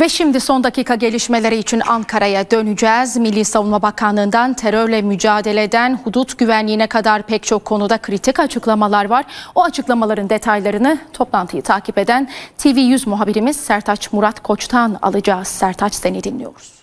Ve şimdi son dakika gelişmeleri için Ankara'ya döneceğiz. Milli Savunma Bakanlığı'ndan terörle mücadeleden hudut güvenliğine kadar pek çok konuda kritik açıklamalar var. O açıklamaların detaylarını toplantıyı takip eden TV100 muhabirimiz Sertaç Murat Koç'tan alacağız. Sertaç seni dinliyoruz.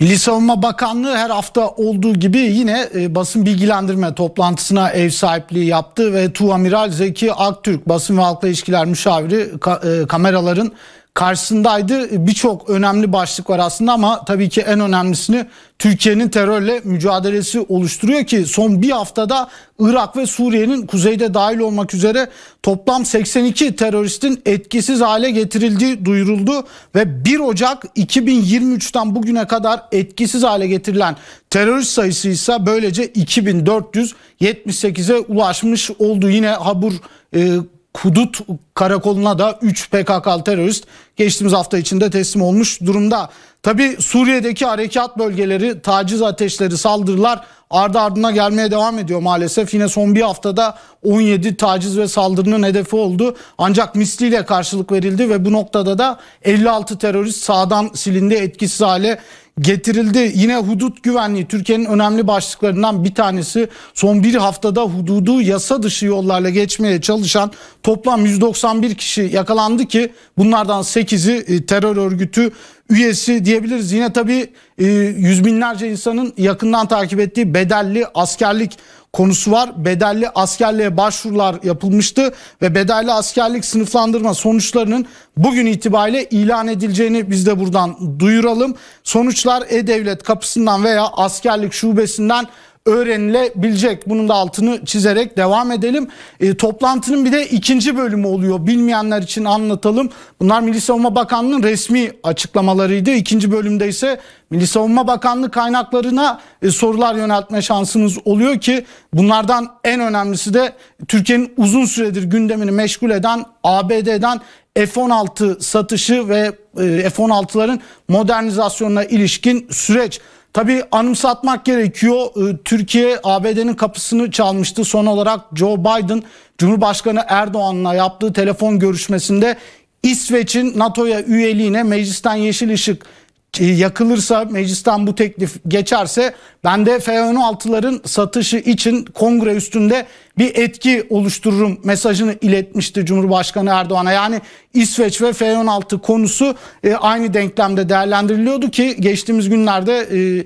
Milli Savunma Bakanlığı her hafta olduğu gibi yine e, basın bilgilendirme toplantısına ev sahipliği yaptı ve Tuğamiral Zeki Aktürk basın ve halkla ilişkiler müşaviri e, kameraların karşısındaydı. Birçok önemli başlık var aslında ama tabii ki en önemlisini Türkiye'nin terörle mücadelesi oluşturuyor ki son bir haftada Irak ve Suriye'nin kuzeyde dahil olmak üzere toplam 82 teröristin etkisiz hale getirildiği duyuruldu ve 1 Ocak 2023'ten bugüne kadar etkisiz hale getirilen terörist sayısı ise böylece 2478'e ulaşmış oldu. Yine Habur e, Kudut karakoluna da 3 PKK terörist geçtiğimiz hafta içinde teslim olmuş durumda. Tabi Suriye'deki harekat bölgeleri, taciz ateşleri, saldırılar ardı ardına gelmeye devam ediyor maalesef. Yine son bir haftada 17 taciz ve saldırının hedefi oldu. Ancak misliyle karşılık verildi ve bu noktada da 56 terörist sağdan silindi etkisiz hale getirildi. Yine hudut güvenliği Türkiye'nin önemli başlıklarından bir tanesi. Son bir haftada hududu yasa dışı yollarla geçmeye çalışan toplam 191 kişi yakalandı ki bunlardan 8'i e, terör örgütü üyesi diyebiliriz. Yine tabii e, yüz binlerce insanın yakından takip ettiği bedelli askerlik konusu var. Bedelli askerliğe başvurular yapılmıştı ve bedelli askerlik sınıflandırma sonuçlarının bugün itibariyle ilan edileceğini biz de buradan duyuralım. Sonuçlar e-devlet kapısından veya askerlik şubesinden öğrenilebilecek. Bunun da altını çizerek devam edelim. E, toplantının bir de ikinci bölümü oluyor. Bilmeyenler için anlatalım. Bunlar Milli Savunma Bakanlığı'nın resmi açıklamalarıydı. İkinci bölümde ise Milli Savunma Bakanlığı kaynaklarına e, sorular yöneltme şansınız oluyor ki bunlardan en önemlisi de Türkiye'nin uzun süredir gündemini meşgul eden ABD'den F-16 satışı ve e, F-16'ların modernizasyonuna ilişkin süreç. Tabii anımsatmak gerekiyor. Ee, Türkiye ABD'nin kapısını çalmıştı. Son olarak Joe Biden Cumhurbaşkanı Erdoğan'la yaptığı telefon görüşmesinde İsveç'in NATO'ya üyeliğine meclisten yeşil ışık e, yakılırsa meclisten bu teklif geçerse ben de f 16ların satışı için kongre üstünde bir etki oluştururum mesajını iletmişti Cumhurbaşkanı Erdoğan'a. Yani İsveç ve f 16 konusu e, aynı denklemde değerlendiriliyordu ki geçtiğimiz günlerde e,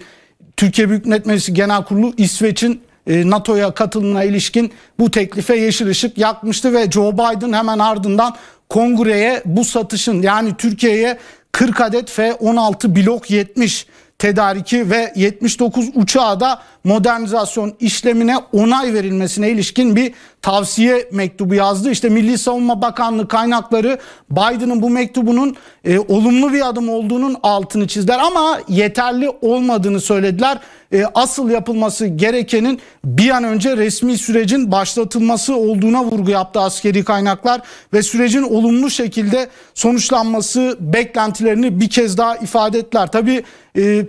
Türkiye Büyük Millet Meclisi Genel Kurulu İsveç'in NATO'ya katılımına ilişkin bu teklife yeşil ışık yakmıştı ve Joe Biden hemen ardından kongreye bu satışın yani Türkiye'ye 40 adet F-16 blok 70 tedariki ve 79 uçağı da modernizasyon işlemine onay verilmesine ilişkin bir tavsiye mektubu yazdı. İşte Milli Savunma Bakanlığı kaynakları Biden'ın bu mektubunun e, olumlu bir adım olduğunun altını çizdiler ama yeterli olmadığını söylediler. E, asıl yapılması gerekenin bir an önce resmi sürecin başlatılması olduğuna vurgu yaptı askeri kaynaklar ve sürecin olumlu şekilde sonuçlanması beklentilerini bir kez daha ifade ettiler. Tabii e,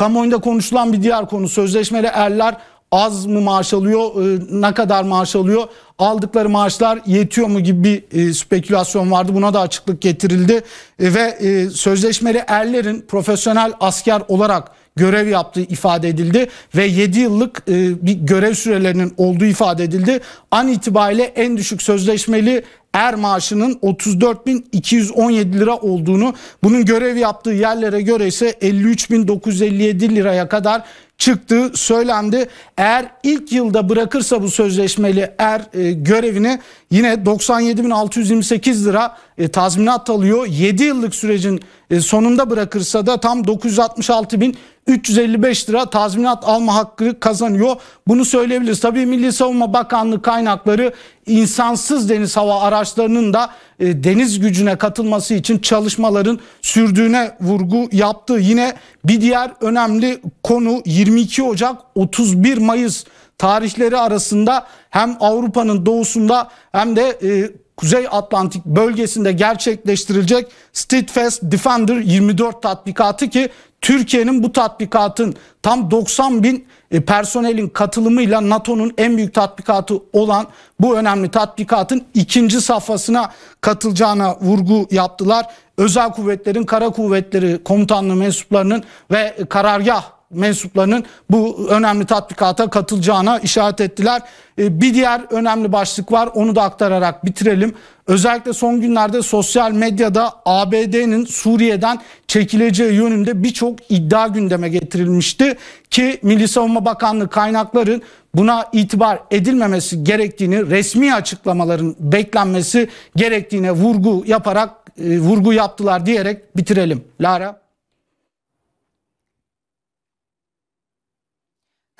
Kamuoyunda konuşulan bir diğer konu sözleşmeli erler az mı maaş alıyor, e, ne kadar maaş alıyor, aldıkları maaşlar yetiyor mu gibi bir e, spekülasyon vardı. Buna da açıklık getirildi e, ve sözleşmeli erlerin profesyonel asker olarak görev yaptığı ifade edildi ve 7 yıllık bir görev sürelerinin olduğu ifade edildi. An itibariyle en düşük sözleşmeli er maaşının 34.217 lira olduğunu bunun görev yaptığı yerlere göre ise 53.957 liraya kadar çıktığı söylendi. Eğer ilk yılda bırakırsa bu sözleşmeli er e, görevini yine 97.628 lira e, tazminat alıyor. 7 yıllık sürecin e, sonunda bırakırsa da tam 966.000 355 lira tazminat alma hakkı kazanıyor. Bunu söyleyebiliriz. Tabii Milli Savunma Bakanlığı kaynakları insansız deniz hava araçlarının da e, deniz gücüne katılması için çalışmaların sürdüğüne vurgu yaptı. Yine bir diğer önemli konu 22 Ocak 31 Mayıs tarihleri arasında hem Avrupa'nın doğusunda hem de e, Kuzey Atlantik bölgesinde gerçekleştirilecek Steadfast Defender 24 tatbikatı ki Türkiye'nin bu tatbikatın tam 90 bin e, personelin katılımıyla NATO'nun en büyük tatbikatı olan bu önemli tatbikatın ikinci safhasına katılacağına vurgu yaptılar. Özel kuvvetlerin, kara kuvvetleri komutanlığı mensuplarının ve karargah mensuplarının bu önemli tatbikata katılacağına işaret ettiler. E, bir diğer önemli başlık var onu da aktararak bitirelim. Özellikle son günlerde sosyal medyada ABD'nin Suriye'den çekileceği yönünde birçok iddia gündeme getirilmişti ki Milli Savunma Bakanlığı kaynakların buna itibar edilmemesi gerektiğini, resmi açıklamaların beklenmesi gerektiğine vurgu yaparak e, vurgu yaptılar diyerek bitirelim. Lara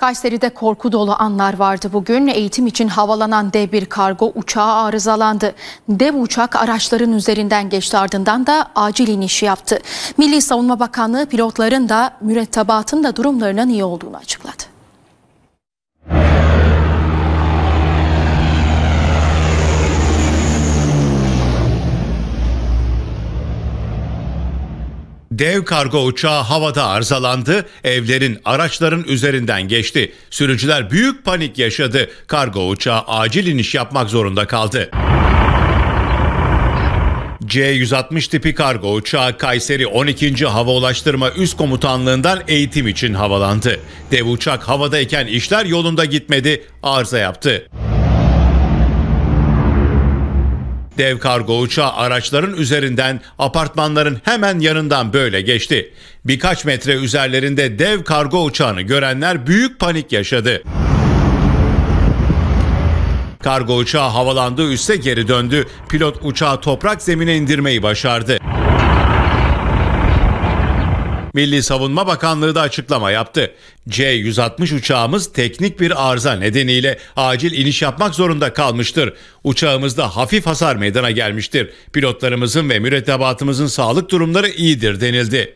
Kayseri'de korku dolu anlar vardı bugün. Eğitim için havalanan dev bir kargo uçağı arızalandı. Dev uçak araçların üzerinden geçti ardından da acil iniş yaptı. Milli Savunma Bakanlığı pilotların da mürettebatın da durumlarının iyi olduğunu açıkladı. Dev kargo uçağı havada arızalandı, evlerin, araçların üzerinden geçti. Sürücüler büyük panik yaşadı. Kargo uçağı acil iniş yapmak zorunda kaldı. C-160 tipi kargo uçağı Kayseri 12. Hava Ulaştırma Üst Komutanlığından eğitim için havalandı. Dev uçak havadayken işler yolunda gitmedi, arıza yaptı. Dev kargo uçağı araçların üzerinden apartmanların hemen yanından böyle geçti. Birkaç metre üzerlerinde dev kargo uçağını görenler büyük panik yaşadı. Kargo uçağı havalandığı üste geri döndü. Pilot uçağı toprak zemine indirmeyi başardı. Milli Savunma Bakanlığı da açıklama yaptı. C-160 uçağımız teknik bir arıza nedeniyle acil iniş yapmak zorunda kalmıştır. Uçağımızda hafif hasar meydana gelmiştir. Pilotlarımızın ve mürettebatımızın sağlık durumları iyidir denildi.